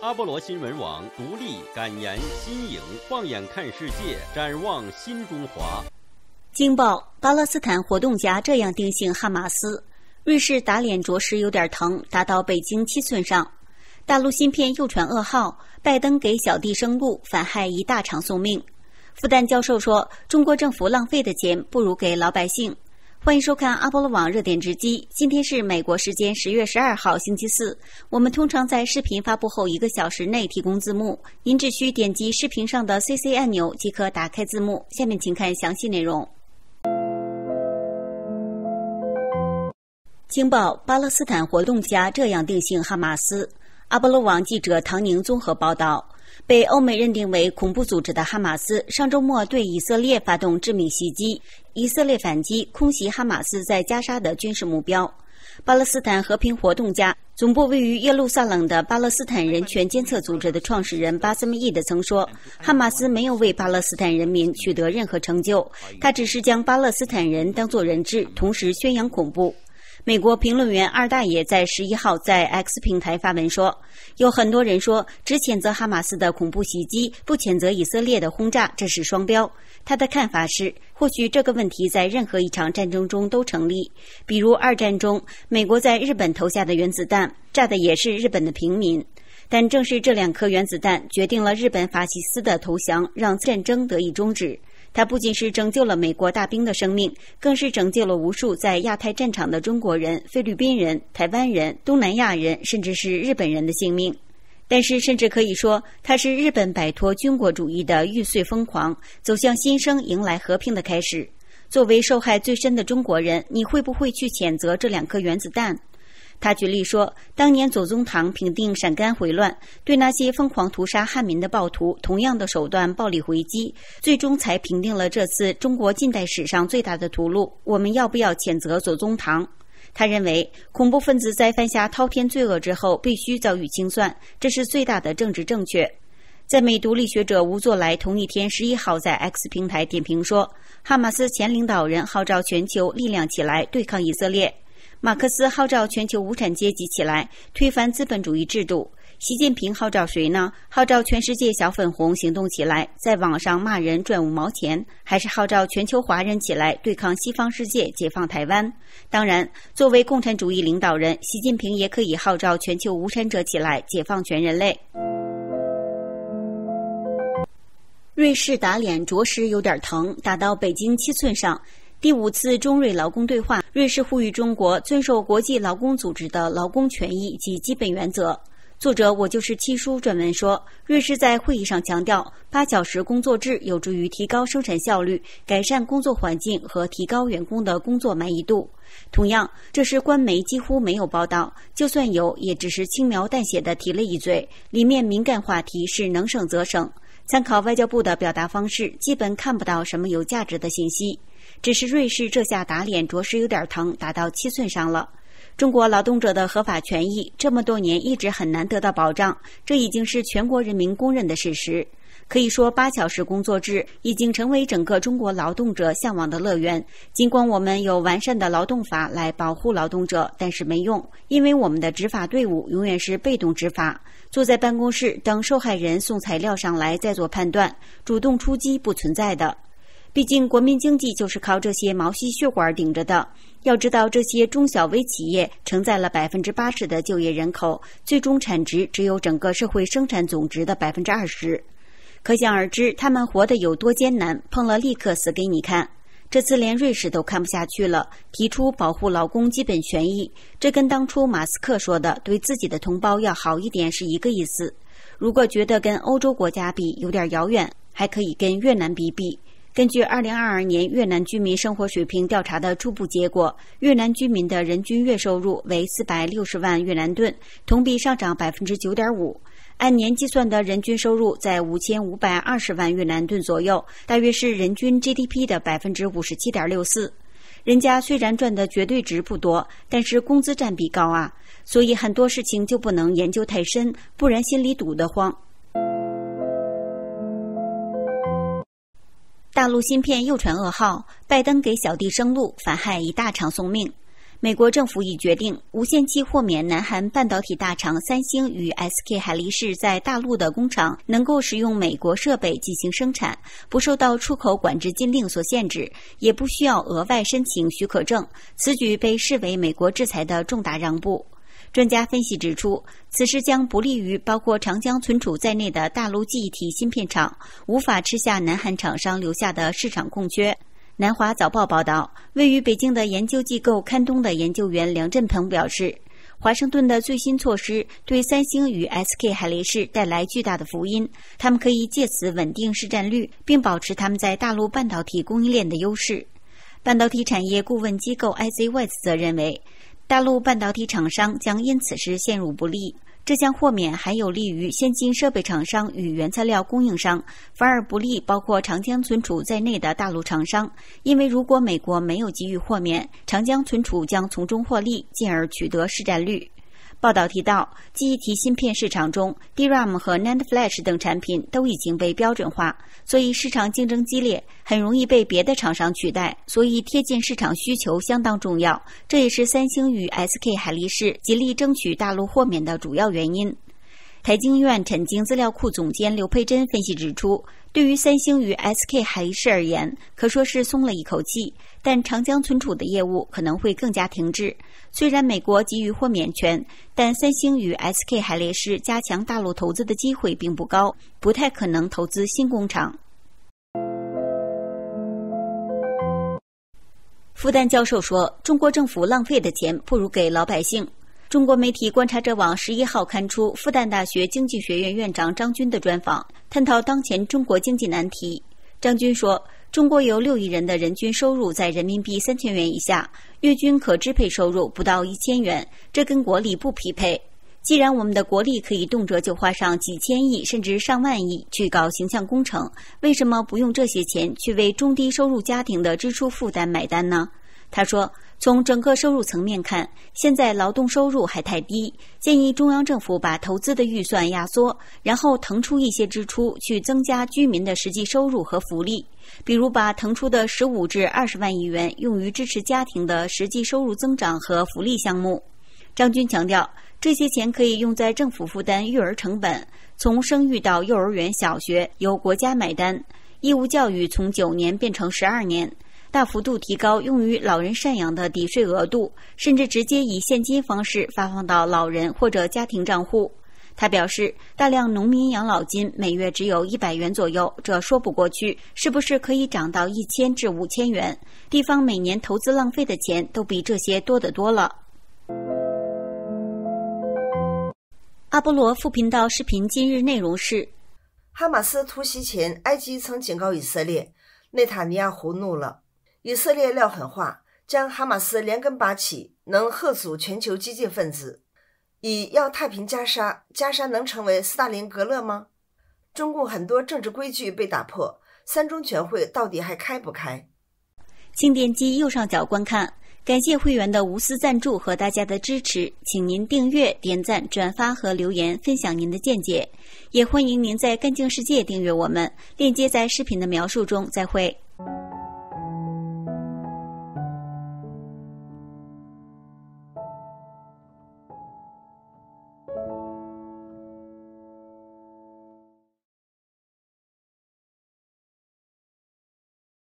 阿波罗新闻网独立、感言、新颖，放眼看世界，展望新中华。京报：巴勒斯坦活动家这样定性哈马斯。瑞士打脸着实有点疼，打到北京七寸上。大陆芯片又传噩耗，拜登给小弟生路，反害一大场送命。复旦教授说，中国政府浪费的钱不如给老百姓。欢迎收看阿波罗网热点直击。今天是美国时间十月十二号星期四。我们通常在视频发布后一个小时内提供字幕，您只需点击视频上的 CC 按钮即可打开字幕。下面请看详细内容。情报！巴勒斯坦活动家这样定性哈马斯。阿波罗网记者唐宁综合报道。被欧美认定为恐怖组织的哈马斯，上周末对以色列发动致命袭击，以色列反击，空袭哈马斯在加沙的军事目标。巴勒斯坦和平活动家、总部位于耶路撒冷的巴勒斯坦人权监测组织的创始人巴斯密伊德曾说：“哈马斯没有为巴勒斯坦人民取得任何成就，他只是将巴勒斯坦人当做人质，同时宣扬恐怖。”美国评论员二大爷在十一号在 X 平台发文说，有很多人说只谴责哈马斯的恐怖袭击，不谴责以色列的轰炸，这是双标。他的看法是，或许这个问题在任何一场战争中都成立。比如二战中，美国在日本投下的原子弹，炸的也是日本的平民，但正是这两颗原子弹决定了日本法西斯的投降，让战争得以终止。它不仅是拯救了美国大兵的生命，更是拯救了无数在亚太战场的中国人、菲律宾人、台湾人、东南亚人，甚至是日本人的性命。但是，甚至可以说，它是日本摆脱军国主义的玉碎疯狂，走向新生、迎来和平的开始。作为受害最深的中国人，你会不会去谴责这两颗原子弹？他举例说，当年左宗棠平定陕甘回乱，对那些疯狂屠杀汉民的暴徒，同样的手段暴力回击，最终才平定了这次中国近代史上最大的屠戮。我们要不要谴责左宗棠？他认为，恐怖分子在犯下滔天罪恶之后，必须遭遇清算，这是最大的政治正确。在美独立学者吴作来同一天十一号在 X 平台点评说，哈马斯前领导人号召全球力量起来对抗以色列。马克思号召全球无产阶级起来推翻资本主义制度。习近平号召谁呢？号召全世界小粉红行动起来，在网上骂人赚五毛钱，还是号召全球华人起来对抗西方世界、解放台湾？当然，作为共产主义领导人，习近平也可以号召全球无产者起来解放全人类。瑞士打脸着实有点疼，打到北京七寸上。第五次中瑞劳工对话，瑞士呼吁中国遵守国际劳工组织的劳工权益及基本原则。作者我就是七叔撰文说，瑞士在会议上强调，八小时工作制有助于提高生产效率、改善工作环境和提高员工的工作满意度。同样，这是官媒几乎没有报道，就算有，也只是轻描淡写的提了一嘴，里面敏感话题是能省则省。参考外交部的表达方式，基本看不到什么有价值的信息。只是瑞士这下打脸，着实有点疼，打到七寸上了。中国劳动者的合法权益这么多年一直很难得到保障，这已经是全国人民公认的事实。可以说，八小时工作制已经成为整个中国劳动者向往的乐园。尽管我们有完善的劳动法来保护劳动者，但是没用，因为我们的执法队伍永远是被动执法，坐在办公室等受害人送材料上来再做判断，主动出击不存在的。毕竟国民经济就是靠这些毛细血管顶着的。要知道，这些中小微企业承载了百分之八十的就业人口，最终产值只有整个社会生产总值的百分之二十。可想而知，他们活得有多艰难，碰了立刻死给你看。这次连瑞士都看不下去了，提出保护劳工基本权益。这跟当初马斯克说的对自己的同胞要好一点是一个意思。如果觉得跟欧洲国家比有点遥远，还可以跟越南比比。根据二零二二年越南居民生活水平调查的初步结果，越南居民的人均月收入为四百六十万越南盾，同比上涨百分之九点五。按年计算的人均收入在五千五百二十万越南盾左右，大约是人均 GDP 的百分之五十七点六四。人家虽然赚的绝对值不多，但是工资占比高啊，所以很多事情就不能研究太深，不然心里堵得慌。大陆芯片又传噩耗，拜登给小弟生路，反害一大厂送命。美国政府已决定无限期豁免南韩半导体大厂三星与 SK 海力士在大陆的工厂能够使用美国设备进行生产，不受到出口管制禁令所限制，也不需要额外申请许可证。此举被视为美国制裁的重大让步。专家分析指出，此事将不利于包括长江存储在内的大陆记忆体芯片厂无法吃下南韩厂商留下的市场空缺。南华早报报道，位于北京的研究机构刊东的研究员梁振鹏表示，华盛顿的最新措施对三星与 SK 海力士带来巨大的福音，他们可以借此稳定市占率，并保持他们在大陆半导体供应链的优势。半导体产业顾问机构 IZYS 则认为。大陆半导体厂商将因此事陷入不利，这项豁免还有利于先进设备厂商与原材料供应商，反而不利包括长江存储在内的大陆厂商，因为如果美国没有给予豁免，长江存储将从中获利，进而取得市占率。报道提到，记忆体芯片市场中，DRAM 和 NAND Flash 等产品都已经被标准化，所以市场竞争激烈，很容易被别的厂商取代。所以贴近市场需求相当重要，这也是三星与 SK 海力士极力争取大陆豁免的主要原因。台经院产经资料库总监刘佩珍分析指出。对于三星与 SK 海力士而言，可说是松了一口气。但长江存储的业务可能会更加停滞。虽然美国给予豁免权，但三星与 SK 海力士加强大陆投资的机会并不高，不太可能投资新工厂。复旦教授说：“中国政府浪费的钱，不如给老百姓。”中国媒体观察者网十一号刊出复旦大学经济学院院长张军的专访，探讨当前中国经济难题。张军说：“中国有六亿人的人均收入在人民币三千元以下，月均可支配收入不到一千元，这跟国力不匹配。既然我们的国力可以动辄就花上几千亿甚至上万亿去搞形象工程，为什么不用这些钱去为中低收入家庭的支出负担买单呢？”他说：“从整个收入层面看，现在劳动收入还太低，建议中央政府把投资的预算压缩，然后腾出一些支出去增加居民的实际收入和福利。比如，把腾出的十五至二十万亿元用于支持家庭的实际收入增长和福利项目。”张军强调，这些钱可以用在政府负担育儿成本，从生育到幼儿园、小学由国家买单，义务教育从九年变成十二年。大幅度提高用于老人赡养的抵税额度，甚至直接以现金方式发放到老人或者家庭账户。他表示，大量农民养老金每月只有一百元左右，这说不过去，是不是可以涨到一千至五千元？地方每年投资浪费的钱都比这些多得多了。阿波罗副频道视频今日内容是：哈马斯突袭前，埃及曾警告以色列，内塔尼亚胡怒了。以色列撂狠话，将哈马斯连根拔起，能吓阻全球激进分子？以要太平加沙，加沙能成为斯大林格勒吗？中共很多政治规矩被打破，三中全会到底还开不开？请点击右上角观看，感谢会员的无私赞助和大家的支持，请您订阅、点赞、转发和留言，分享您的见解，也欢迎您在干净世界订阅我们，链接在视频的描述中。再会。